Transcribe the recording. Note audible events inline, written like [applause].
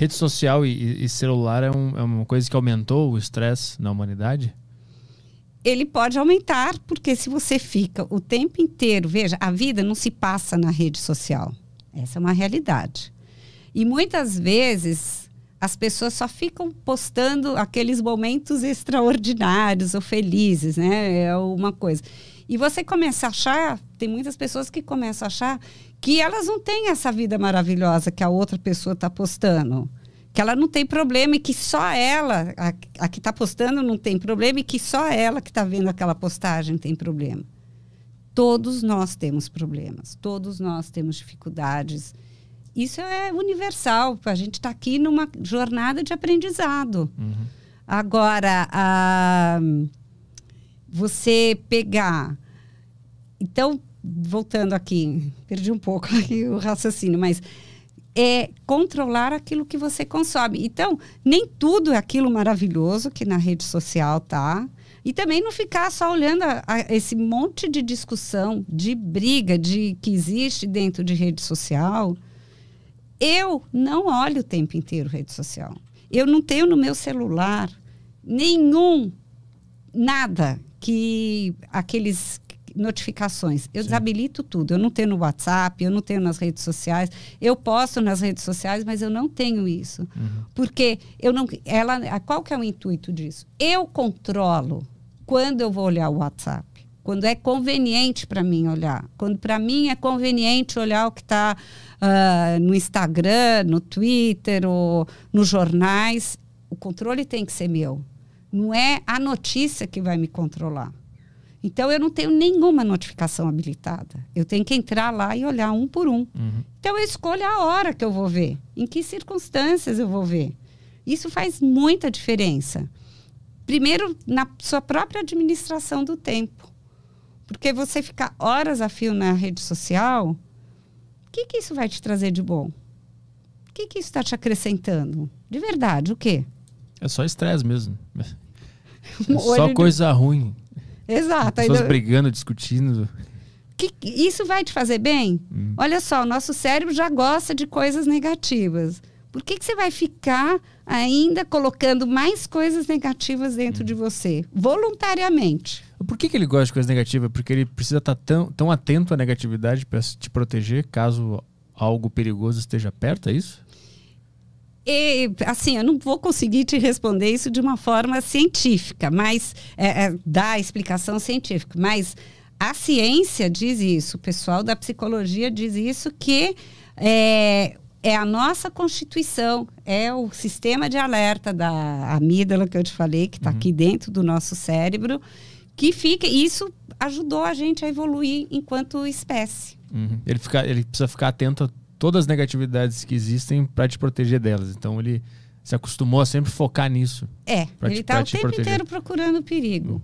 Rede social e, e celular é, um, é uma coisa que aumentou o estresse na humanidade? ele pode aumentar, porque se você fica o tempo inteiro, veja, a vida não se passa na rede social. Essa é uma realidade. E muitas vezes as pessoas só ficam postando aqueles momentos extraordinários ou felizes, né? É uma coisa. E você começa a achar, tem muitas pessoas que começam a achar que elas não têm essa vida maravilhosa que a outra pessoa está postando. Que ela não tem problema e que só ela, a, a que está postando, não tem problema e que só ela que está vendo aquela postagem tem problema. Todos nós temos problemas, todos nós temos dificuldades. Isso é universal. A gente está aqui numa jornada de aprendizado. Uhum. Agora, a você pegar. Então, voltando aqui, perdi um pouco [laughs] o raciocínio, mas é controlar aquilo que você consome. Então, nem tudo é aquilo maravilhoso que na rede social tá. E também não ficar só olhando a, a esse monte de discussão, de briga, de que existe dentro de rede social. Eu não olho o tempo inteiro rede social. Eu não tenho no meu celular nenhum nada que aqueles notificações. Eu Sim. desabilito tudo. Eu não tenho no WhatsApp, eu não tenho nas redes sociais. Eu posto nas redes sociais, mas eu não tenho isso. Uhum. Porque eu não ela qual que é o intuito disso? Eu controlo quando eu vou olhar o WhatsApp, quando é conveniente para mim olhar, quando para mim é conveniente olhar o que está uh, ah, no Instagram, no Twitter ou nos jornais, o controle tem que ser meu. Não é a notícia que vai me controlar. Então eu não tenho nenhuma notificação habilitada. Eu tenho que entrar lá e olhar um por um. Uhum. Então eu escolho a hora que eu vou ver, em que circunstâncias eu vou ver. Isso faz muita diferença. Primeiro na sua própria administração do tempo. Porque você ficar horas a fio na rede social, o que, que isso vai te trazer de bom? O que, que isso está te acrescentando? De verdade, o quê? É só estresse mesmo. [laughs] Só coisa ruim. Exato. As pessoas ainda... brigando, discutindo. Que, isso vai te fazer bem? Hum. Olha só, o nosso cérebro já gosta de coisas negativas. Por que, que você vai ficar ainda colocando mais coisas negativas dentro hum. de você, voluntariamente? Por que, que ele gosta de coisas negativas? Porque ele precisa estar tá tão, tão atento à negatividade para te proteger caso algo perigoso esteja perto, é isso? E, assim, eu não vou conseguir te responder isso de uma forma científica, mas é, é, explicação científica. Mas a ciência diz isso, o pessoal da psicologia diz isso, que é, é a nossa constituição, é o sistema de alerta da amígdala que eu te falei, que está uhum. aqui dentro do nosso cérebro, que fica. isso ajudou a gente a evoluir enquanto espécie. Uhum. Ele, fica, ele precisa ficar atento a todas as negatividades que existem para te proteger delas. Então ele se acostumou a sempre focar nisso. É, ele está o tempo proteger. inteiro procurando perigo.